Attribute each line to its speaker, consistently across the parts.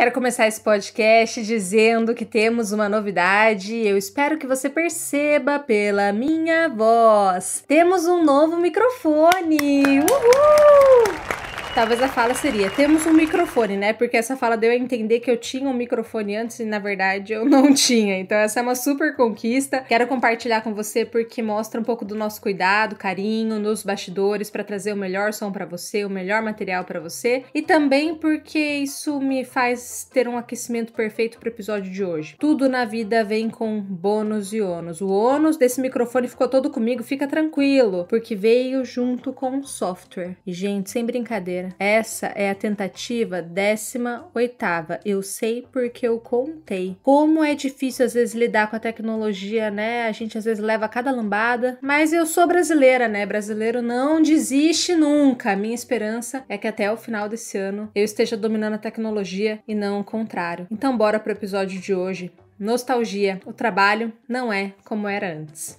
Speaker 1: Quero começar esse podcast dizendo que temos uma novidade. Eu espero que você perceba pela minha voz. Temos um novo microfone. Uhul! Talvez a fala seria: temos um microfone, né? Porque essa fala deu a entender que eu tinha um microfone antes e na verdade eu não tinha. Então, essa é uma super conquista. Quero compartilhar com você porque mostra um pouco do nosso cuidado, carinho nos bastidores para trazer o melhor som para você, o melhor material para você e também porque isso me faz ter um aquecimento perfeito para o episódio de hoje. Tudo na vida vem com bônus e ônus. O ônus desse microfone ficou todo comigo, fica tranquilo, porque veio junto com o software. E, gente, sem brincadeira essa é a tentativa 18 oitava. Eu sei porque eu contei. Como é difícil às vezes lidar com a tecnologia, né? A gente às vezes leva cada lambada, mas eu sou brasileira, né? Brasileiro não desiste nunca. A minha esperança é que até o final desse ano eu esteja dominando a tecnologia e não o contrário. Então bora pro episódio de hoje. Nostalgia. O trabalho não é como era antes.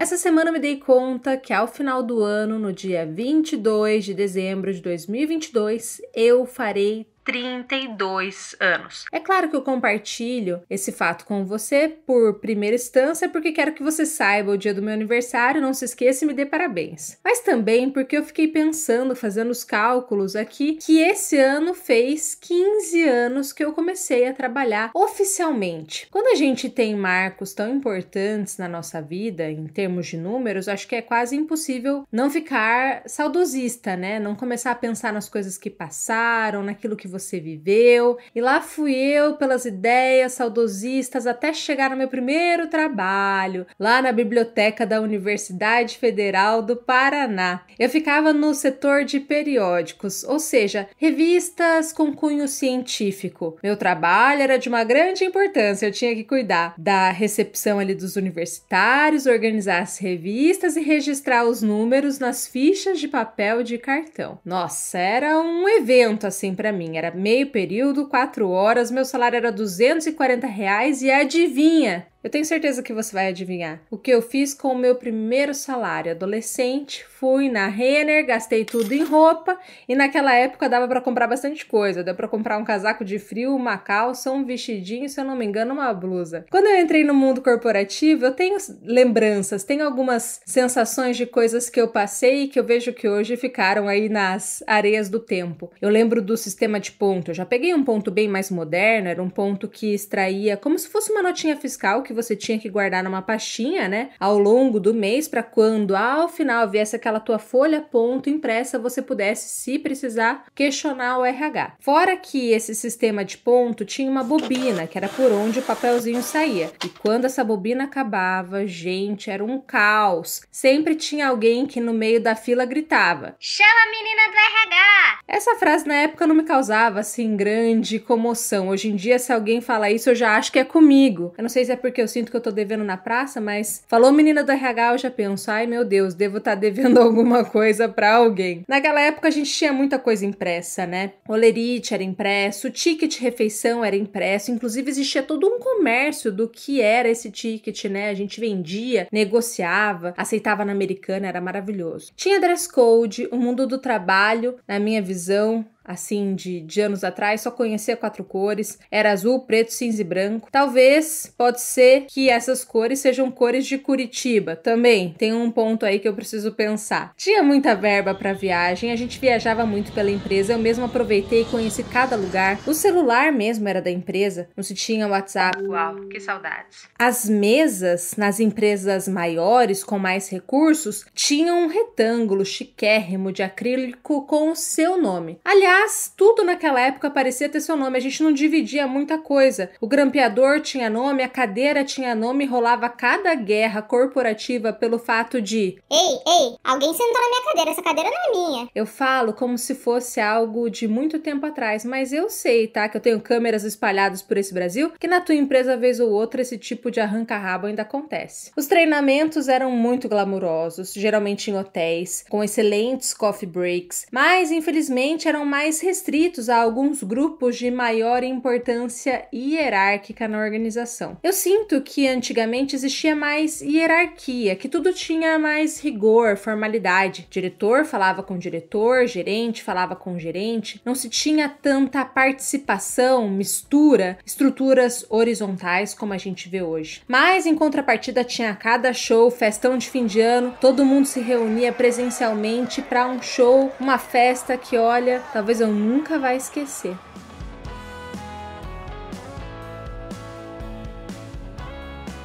Speaker 1: Essa semana me dei conta que ao final do ano, no dia 22 de dezembro de 2022, eu farei 32 anos. É claro que eu compartilho esse fato com você por primeira instância, porque quero que você saiba o dia do meu aniversário, não se esqueça e me dê parabéns. Mas também porque eu fiquei pensando, fazendo os cálculos aqui, que esse ano fez 15 anos que eu comecei a trabalhar oficialmente. Quando a gente tem marcos tão importantes na nossa vida, em termos de números, acho que é quase impossível não ficar saudosista, né? Não começar a pensar nas coisas que passaram, naquilo que você você viveu. E lá fui eu pelas ideias saudosistas até chegar no meu primeiro trabalho, lá na biblioteca da Universidade Federal do Paraná. Eu ficava no setor de periódicos, ou seja, revistas com cunho científico. Meu trabalho era de uma grande importância, eu tinha que cuidar da recepção ali dos universitários, organizar as revistas e registrar os números nas fichas de papel de cartão. Nossa, era um evento assim para mim era meio período, quatro horas, meu salário era 240 reais e adivinha, eu tenho certeza que você vai adivinhar. O que eu fiz com o meu primeiro salário adolescente, fui na Renner, gastei tudo em roupa e naquela época dava para comprar bastante coisa. Deu para comprar um casaco de frio, uma calça, um vestidinho, se eu não me engano, uma blusa. Quando eu entrei no mundo corporativo, eu tenho lembranças, tenho algumas sensações de coisas que eu passei e que eu vejo que hoje ficaram aí nas areias do tempo. Eu lembro do sistema de ponto. Eu já peguei um ponto bem mais moderno, era um ponto que extraía como se fosse uma notinha fiscal que você tinha que guardar numa pastinha, né, ao longo do mês, para quando ao final viesse aquela tua folha ponto impressa, você pudesse, se precisar, questionar o RH. Fora que esse sistema de ponto tinha uma bobina, que era por onde o papelzinho saía. E quando essa bobina acabava, gente, era um caos. Sempre tinha alguém que no meio da fila gritava: Chama a menina do RH! Essa frase na época não me causava assim grande comoção. Hoje em dia, se alguém fala isso, eu já acho que é comigo. Eu não sei se é porque porque eu sinto que eu tô devendo na praça, mas falou menina do RH, eu já penso, ai meu Deus, devo estar tá devendo alguma coisa para alguém. Naquela época a gente tinha muita coisa impressa, né? Olerite era impresso, ticket refeição era impresso, inclusive existia todo um comércio do que era esse ticket, né? A gente vendia, negociava, aceitava na americana, era maravilhoso. Tinha dress code, o mundo do trabalho, na minha visão, assim, de, de anos atrás, só conhecia quatro cores, era azul, preto, cinza e branco. Talvez, pode ser que essas cores sejam cores de Curitiba também, tem um ponto aí que eu preciso pensar. Tinha muita verba para viagem, a gente viajava muito pela empresa, eu mesmo aproveitei e conheci cada lugar. O celular mesmo era da empresa, não se tinha WhatsApp. Uau, que saudades. As mesas nas empresas maiores, com mais recursos, tinham um retângulo chiquérrimo de acrílico com o seu nome. Aliás, mas tudo naquela época parecia ter seu nome, a gente não dividia muita coisa. O grampeador tinha nome, a cadeira tinha nome, rolava cada guerra corporativa pelo fato de: Ei, ei, alguém sentou na minha cadeira, essa cadeira não é minha. Eu falo como se fosse algo de muito tempo atrás, mas eu sei, tá? Que eu tenho câmeras espalhadas por esse Brasil, que na tua empresa, vez ou outra, esse tipo de arranca-rabo ainda acontece. Os treinamentos eram muito glamurosos, geralmente em hotéis, com excelentes coffee breaks, mas infelizmente eram mais mais restritos a alguns grupos de maior importância hierárquica na organização. Eu sinto que antigamente existia mais hierarquia, que tudo tinha mais rigor, formalidade. Diretor falava com diretor, gerente falava com gerente, não se tinha tanta participação, mistura, estruturas horizontais como a gente vê hoje. Mas em contrapartida tinha cada show, festão de fim de ano, todo mundo se reunia presencialmente para um show, uma festa que olha, talvez talvez eu nunca vá esquecer.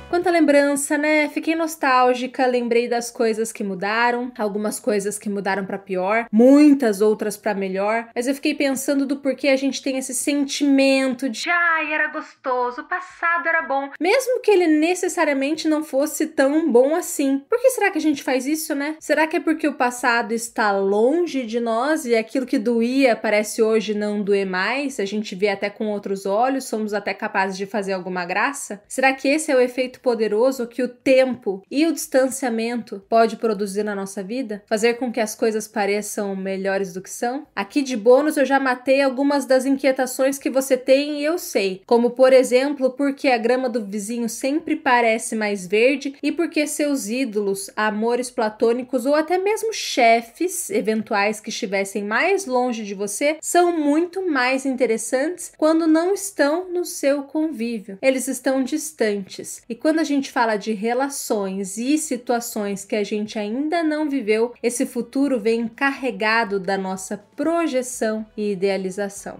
Speaker 1: Quanta lembrança, né? Fiquei nostálgica, lembrei das coisas que mudaram, algumas coisas que mudaram para pior, muitas outras para melhor, mas eu fiquei pensando do porquê a gente tem esse sentimento de ai, era gostoso, o passado era bom, mesmo que ele necessariamente não fosse tão bom assim. Por que será que a gente faz isso, né? Será que é porque o passado está longe de nós e aquilo que doía parece hoje não doer mais? A gente vê até com outros olhos, somos até capazes de fazer alguma graça? Será que esse é o efeito efeito poderoso que o tempo e o distanciamento pode produzir na nossa vida? Fazer com que as coisas pareçam melhores do que são? Aqui de bônus eu já matei algumas das inquietações que você tem e eu sei, como por exemplo, porque a grama do vizinho sempre parece mais verde e porque seus ídolos, amores platônicos ou até mesmo chefes eventuais que estivessem mais longe de você são muito mais interessantes quando não estão no seu convívio. Eles estão distantes e quando a gente fala de relações e situações que a gente ainda não viveu, esse futuro vem carregado da nossa projeção e idealização.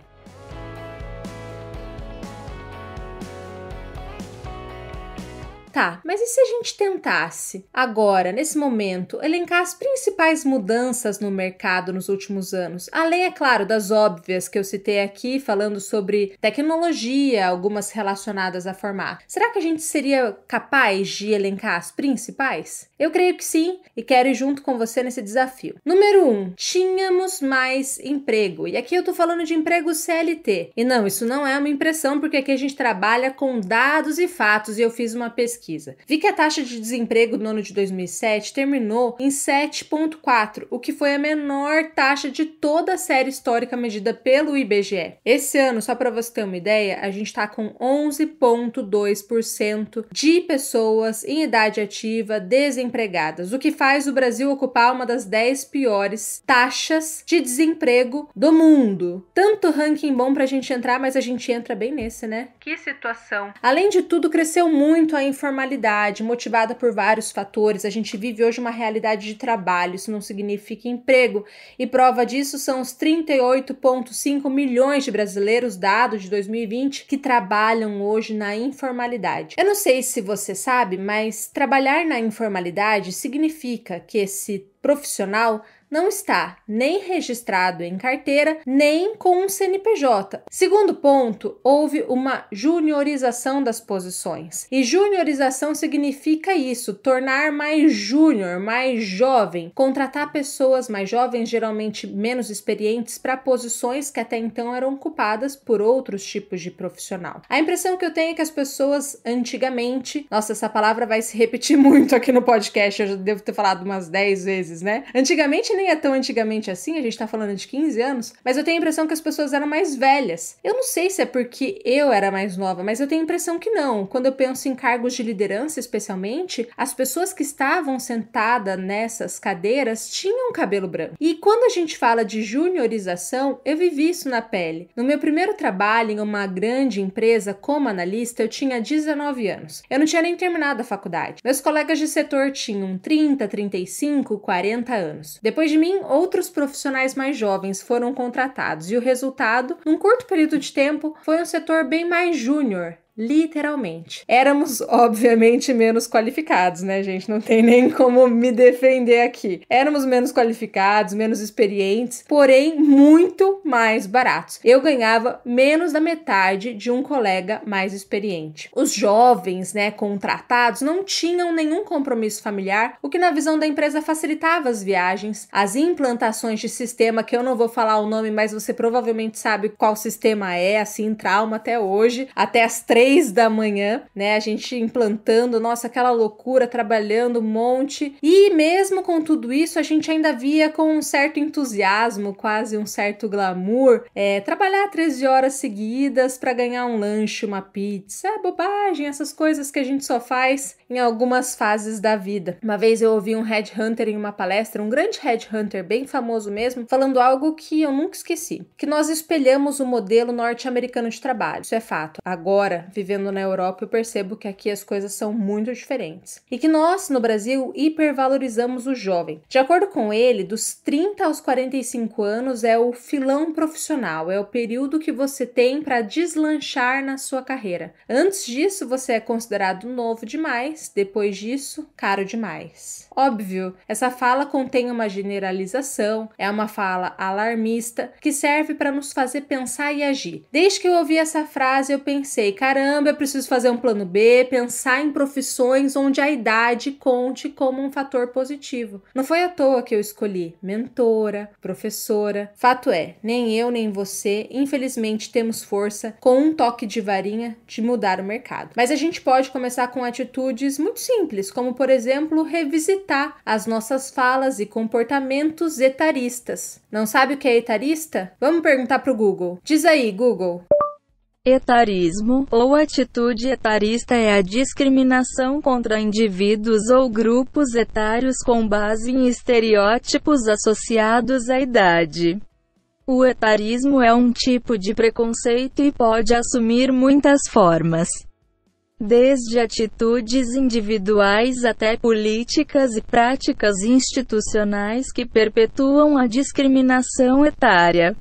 Speaker 1: tá, mas e se a gente tentasse, agora, nesse momento, elencar as principais mudanças no mercado nos últimos anos? Além, é claro, das óbvias que eu citei aqui, falando sobre tecnologia, algumas relacionadas a formar. Será que a gente seria capaz de elencar as principais? Eu creio que sim e quero ir junto com você nesse desafio. Número 1. Um, tínhamos mais emprego. E aqui eu tô falando de emprego CLT. E não, isso não é uma impressão, porque aqui a gente trabalha com dados e fatos e eu fiz uma pesquisa pesquisa. Vi que a taxa de desemprego no ano de 2007 terminou em 7,4, o que foi a menor taxa de toda a série histórica medida pelo IBGE. Esse ano, só para você ter uma ideia, a gente está com 11,2% de pessoas em idade ativa desempregadas, o que faz o Brasil ocupar uma das 10 piores taxas de desemprego do mundo. Tanto ranking bom para a gente entrar, mas a gente entra bem nesse, né? Que situação! Além de tudo, cresceu muito a informação normalidade, motivada por vários fatores, a gente vive hoje uma realidade de trabalho, isso não significa emprego, e prova disso são os 38,5 milhões de brasileiros, dados de 2020, que trabalham hoje na informalidade. Eu não sei se você sabe, mas trabalhar na informalidade significa que esse profissional não está nem registrado em carteira, nem com um CNPJ. Segundo ponto, houve uma juniorização das posições. E juniorização significa isso, tornar mais júnior, mais jovem, contratar pessoas mais jovens, geralmente menos experientes para posições que até então eram ocupadas por outros tipos de profissional. A impressão que eu tenho é que as pessoas antigamente, nossa, essa palavra vai se repetir muito aqui no podcast, eu já devo ter falado umas 10 vezes, né? Antigamente nem é tão antigamente assim, a gente tá falando de 15 anos, mas eu tenho a impressão que as pessoas eram mais velhas. Eu não sei se é porque eu era mais nova, mas eu tenho a impressão que não. Quando eu penso em cargos de liderança, especialmente, as pessoas que estavam sentadas nessas cadeiras tinham cabelo branco. E quando a gente fala de juniorização, eu vivi isso na pele. No meu primeiro trabalho em uma grande empresa como analista, eu tinha 19 anos. Eu não tinha nem terminado a faculdade. Meus colegas de setor tinham 30, 35, 40 anos. Depois depois de mim, outros profissionais mais jovens foram contratados e o resultado, num curto período de tempo, foi um setor bem mais júnior, literalmente. Éramos, obviamente, menos qualificados, né, gente? Não tem nem como me defender aqui. Éramos menos qualificados, menos experientes, porém muito mais baratos. Eu ganhava menos da metade de um colega mais experiente. Os jovens, né, contratados, não tinham nenhum compromisso familiar, o que, na visão da empresa, facilitava as viagens, as implantações de sistema, que eu não vou falar o nome, mas você provavelmente sabe qual sistema é, assim, trauma até hoje, até as três três da manhã, né? A gente implantando, nossa, aquela loucura, trabalhando um monte. E mesmo com tudo isso, a gente ainda via com um certo entusiasmo, quase um certo glamour, é, trabalhar 13 horas seguidas para ganhar um lanche, uma pizza, é bobagem, essas coisas que a gente só faz em algumas fases da vida. Uma vez eu ouvi um headhunter em uma palestra, um grande headhunter bem famoso mesmo, falando algo que eu nunca esqueci, que nós espelhamos o modelo norte-americano de trabalho. Isso é fato. Agora, vivendo na Europa, eu percebo que aqui as coisas são muito diferentes. E que nós, no Brasil, hipervalorizamos o jovem. De acordo com ele, dos 30 aos 45 anos é o filão profissional, é o período que você tem para deslanchar na sua carreira. Antes disso, você é considerado novo demais, depois disso, caro demais. Óbvio, essa fala contém uma generalização, é uma fala alarmista que serve para nos fazer pensar e agir. Desde que eu ouvi essa frase, eu pensei: caramba, eu preciso fazer um plano B, pensar em profissões onde a idade conte como um fator positivo. Não foi à toa que eu escolhi mentora, professora. Fato é, nem eu nem você, infelizmente, temos força com um toque de varinha de mudar o mercado. Mas a gente pode começar com atitudes muito simples, como por exemplo, revisitar as nossas falas e comportamentos etaristas. Não sabe o que é etarista? Vamos perguntar para o Google. Diz aí, Google. Etarismo ou atitude etarista é a discriminação contra indivíduos ou grupos etários com base em estereótipos associados à idade. O etarismo é um tipo de preconceito e pode assumir muitas formas desde atitudes individuais até políticas e práticas institucionais que perpetuam a discriminação etária.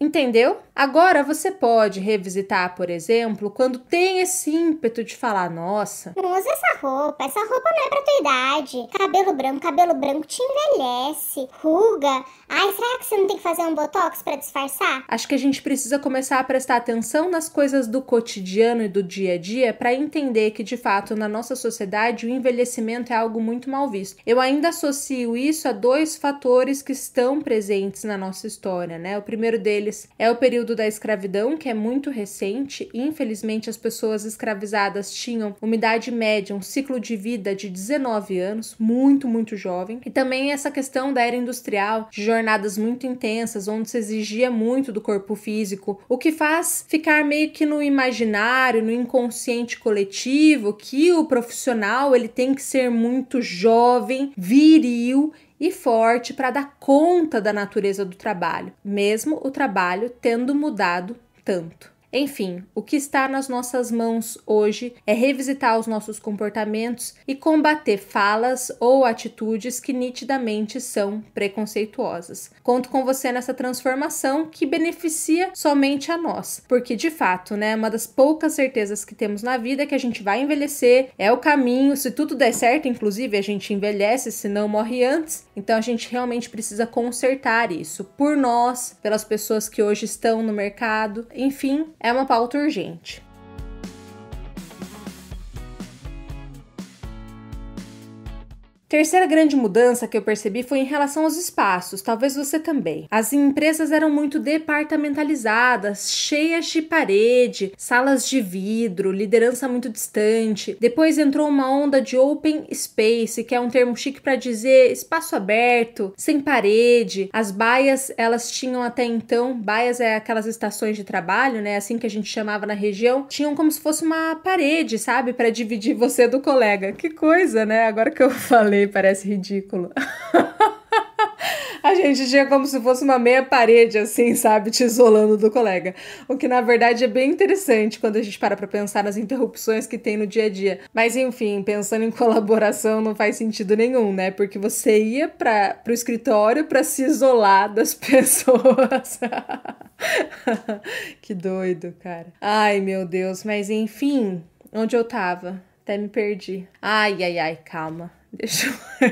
Speaker 1: Entendeu? Agora você pode revisitar, por exemplo, quando tem esse ímpeto de falar: nossa, não usa essa roupa, essa roupa não é pra tua idade. Cabelo branco, cabelo branco te envelhece, ruga. Ai, será que você não tem que fazer um botox para disfarçar? Acho que a gente precisa começar a prestar atenção nas coisas do cotidiano e do dia a dia para entender que, de fato, na nossa sociedade o envelhecimento é algo muito mal visto. Eu ainda associo isso a dois fatores que estão presentes na nossa história, né? O primeiro deles é o período período da escravidão, que é muito recente, infelizmente as pessoas escravizadas tinham uma idade média, um ciclo de vida de 19 anos, muito, muito jovem. E também essa questão da era industrial, de jornadas muito intensas, onde se exigia muito do corpo físico, o que faz ficar meio que no imaginário, no inconsciente coletivo, que o profissional ele tem que ser muito jovem, viril e forte para dar conta da natureza do trabalho, mesmo o trabalho tendo mudado tanto. Enfim, o que está nas nossas mãos hoje é revisitar os nossos comportamentos e combater falas ou atitudes que nitidamente são preconceituosas. Conto com você nessa transformação que beneficia somente a nós, porque de fato, né, uma das poucas certezas que temos na vida é que a gente vai envelhecer, é o caminho, se tudo der certo, inclusive a gente envelhece, se não morre antes, então a gente realmente precisa consertar isso por nós, pelas pessoas que hoje estão no mercado. Enfim, é uma pauta urgente. Terceira grande mudança que eu percebi foi em relação aos espaços, talvez você também. As empresas eram muito departamentalizadas, cheias de parede, salas de vidro, liderança muito distante. Depois entrou uma onda de open space, que é um termo chique para dizer espaço aberto, sem parede. As baias, elas tinham até então, baias é aquelas estações de trabalho, né, assim que a gente chamava na região, tinham como se fosse uma parede, sabe, para dividir você do colega. Que coisa, né? Agora que eu falei falei, parece ridículo. a gente tinha como se fosse uma meia parede, assim, sabe? Te isolando do colega. O que na verdade é bem interessante quando a gente para pra pensar nas interrupções que tem no dia a dia. Mas enfim, pensando em colaboração não faz sentido nenhum, né? Porque você ia pra, pro escritório para se isolar das pessoas. que doido, cara. Ai, meu Deus, mas enfim, onde eu tava? Até me perdi. Ai, ai, ai, calma. Deixa eu...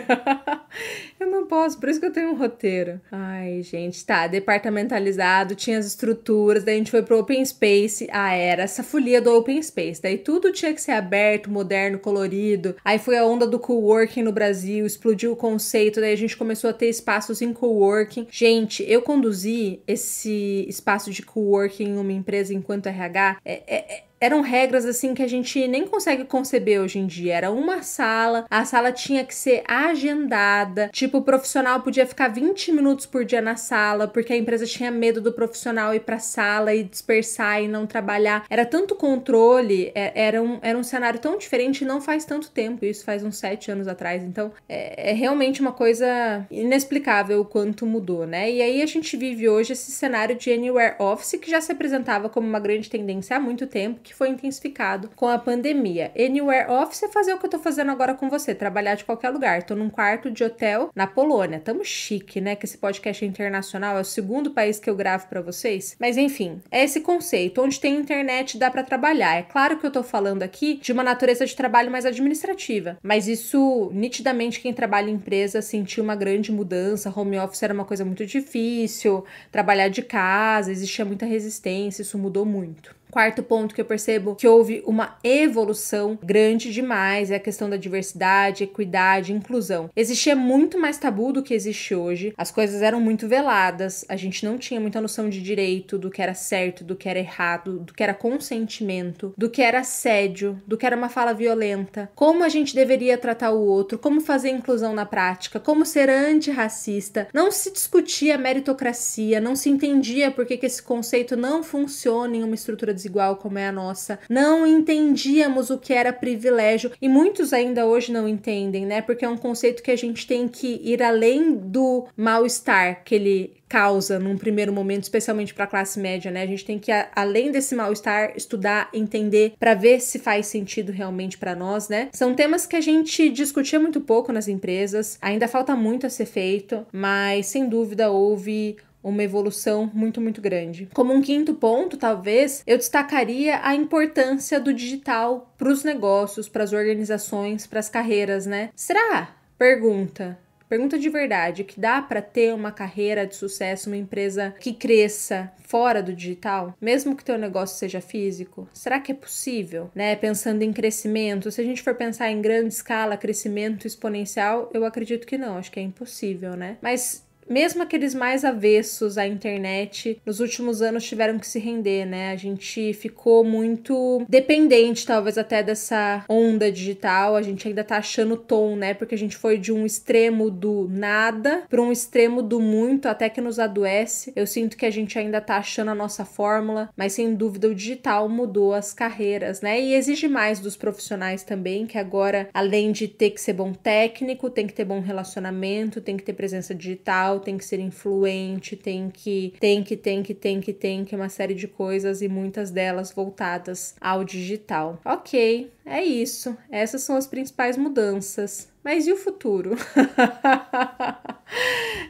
Speaker 1: eu não posso, por isso que eu tenho um roteiro. Ai, gente, tá, departamentalizado, tinha as estruturas, daí a gente foi pro open space, ah, era essa folia do open space, daí tudo tinha que ser aberto, moderno, colorido, aí foi a onda do coworking no Brasil, explodiu o conceito, daí a gente começou a ter espaços em coworking. Gente, eu conduzi esse espaço de coworking em uma empresa enquanto RH, é, é, é eram regras assim que a gente nem consegue conceber hoje em dia. Era uma sala, a sala tinha que ser agendada, tipo, o profissional podia ficar 20 minutos por dia na sala, porque a empresa tinha medo do profissional ir pra sala e dispersar e não trabalhar. Era tanto controle, é, era um, era um cenário tão diferente não faz tanto tempo, isso faz uns sete anos atrás. Então, é, é realmente uma coisa inexplicável o quanto mudou, né? E aí a gente vive hoje esse cenário de Anywhere Office que já se apresentava como uma grande tendência há muito tempo, que que foi intensificado com a pandemia. Anywhere Office é fazer o que eu tô fazendo agora com você, trabalhar de qualquer lugar. Tô num quarto de hotel na Polônia. Tamo chique, né? Que esse podcast é internacional, é o segundo país que eu gravo para vocês. Mas enfim, é esse conceito. Onde tem internet dá para trabalhar. É claro que eu tô falando aqui de uma natureza de trabalho mais administrativa, mas isso nitidamente quem trabalha em empresa sentiu uma grande mudança. Home office era uma coisa muito difícil, trabalhar de casa, existia muita resistência, isso mudou muito. Quarto ponto que eu percebo que houve uma evolução grande demais é a questão da diversidade, equidade, inclusão. Existia muito mais tabu do que existe hoje. As coisas eram muito veladas, a gente não tinha muita noção de direito, do que era certo, do que era errado, do que era consentimento, do que era assédio, do que era uma fala violenta, como a gente deveria tratar o outro, como fazer inclusão na prática, como ser antirracista. Não se discutia meritocracia, não se entendia por que, que esse conceito não funciona em uma estrutura de igual como é a nossa. Não entendíamos o que era privilégio e muitos ainda hoje não entendem, né? Porque é um conceito que a gente tem que ir além do mal-estar que ele causa num primeiro momento, especialmente para a classe média, né? A gente tem que além desse mal-estar estudar, entender para ver se faz sentido realmente para nós, né? São temas que a gente discutia muito pouco nas empresas, ainda falta muito a ser feito, mas sem dúvida houve uma evolução muito, muito grande. Como um quinto ponto, talvez, eu destacaria a importância do digital para os negócios, para as organizações, para as carreiras, né? Será? Pergunta. Pergunta de verdade, que dá para ter uma carreira de sucesso, uma empresa que cresça fora do digital, mesmo que teu negócio seja físico? Será que é possível, né? Pensando em crescimento, se a gente for pensar em grande escala, crescimento exponencial, eu acredito que não, acho que é impossível, né? Mas mesmo aqueles mais avessos à internet, nos últimos anos tiveram que se render, né? A gente ficou muito dependente, talvez, até dessa onda digital. A gente ainda tá achando o tom, né? Porque a gente foi de um extremo do nada para um extremo do muito, até que nos adoece. Eu sinto que a gente ainda tá achando a nossa fórmula, mas sem dúvida o digital mudou as carreiras, né? E exige mais dos profissionais também, que agora, além de ter que ser bom técnico, tem que ter bom relacionamento, tem que ter presença digital legal, tem que ser influente, tem que, tem que, tem que, tem que, tem que, uma série de coisas e muitas delas voltadas ao digital. Ok, é isso. Essas são as principais mudanças. Mas e o futuro?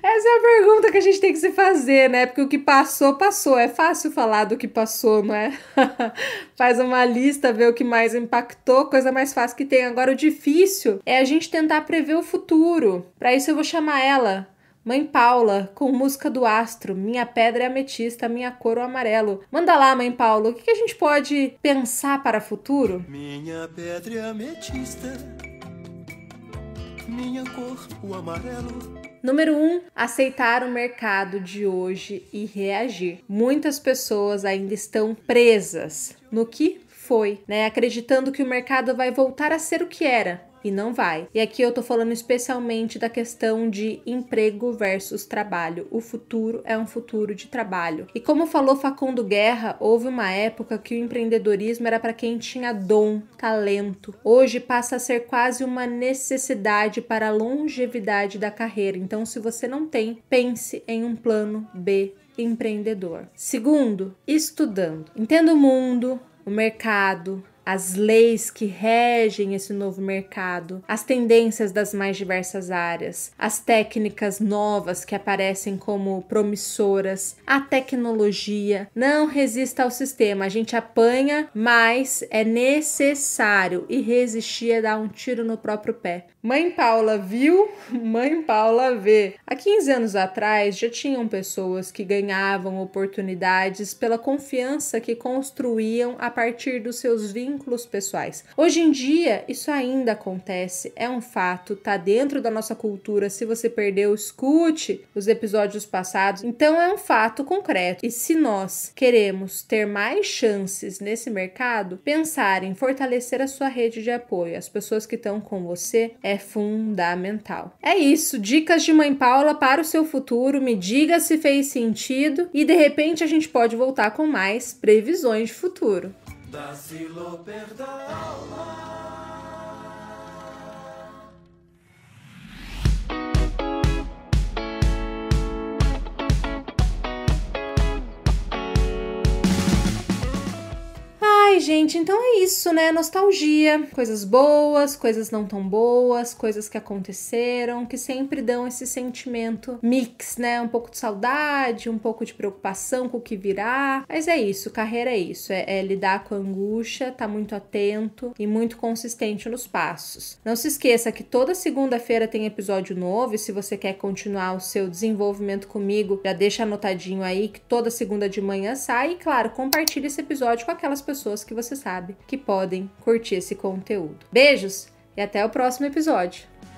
Speaker 1: Essa é a pergunta que a gente tem que se fazer, né? Porque o que passou, passou. É fácil falar do que passou, não é? Faz uma lista, vê o que mais impactou, coisa mais fácil que tem. Agora, o difícil é a gente tentar prever o futuro. Para isso, eu vou chamar ela Mãe Paula, com música do astro, minha pedra é ametista, minha cor o amarelo. Manda lá, mãe Paula, o que, a gente pode pensar para o futuro? Minha pedra é ametista, minha cor o amarelo. Número 1, um, aceitar o mercado de hoje e reagir. Muitas pessoas ainda estão presas no que foi, né? Acreditando que o mercado vai voltar a ser o que era e não vai. E aqui eu tô falando especialmente da questão de emprego versus trabalho. O futuro é um futuro de trabalho. E como falou Facundo Guerra, houve uma época que o empreendedorismo era para quem tinha dom, talento. Hoje passa a ser quase uma necessidade para a longevidade da carreira. Então, se você não tem, pense em um plano B empreendedor. Segundo, estudando. Entenda o mundo, o mercado, as leis que regem esse novo mercado, as tendências das mais diversas áreas, as técnicas novas que aparecem como promissoras, a tecnologia. Não resista ao sistema, a gente apanha, mas é necessário e resistir é dar um tiro no próprio pé. Mãe Paula viu, mãe Paula vê. Há 15 anos atrás já tinham pessoas que ganhavam oportunidades pela confiança que construíam a partir dos seus vínculos pessoais. Hoje em dia, isso ainda acontece, é um fato, tá dentro da nossa cultura. Se você perdeu, escute os episódios passados. Então é um fato concreto. E se nós queremos ter mais chances nesse mercado, pensar em fortalecer a sua rede de apoio, as pessoas que estão com você, é é fundamental. É isso, dicas de mãe Paula para o seu futuro. Me diga se fez sentido e de repente a gente pode voltar com mais previsões de futuro. Da gente, então é isso, né? Nostalgia, coisas boas, coisas não tão boas, coisas que aconteceram, que sempre dão esse sentimento mix, né? Um pouco de saudade, um pouco de preocupação com o que virá. Mas é isso, carreira é isso, é, é lidar com a angústia, tá muito atento e muito consistente nos passos. Não se esqueça que toda segunda-feira tem episódio novo e se você quer continuar o seu desenvolvimento comigo, já deixa anotadinho aí que toda segunda de manhã sai e claro, compartilhe esse episódio com aquelas pessoas que que você sabe que podem curtir esse conteúdo. Beijos e até o próximo episódio!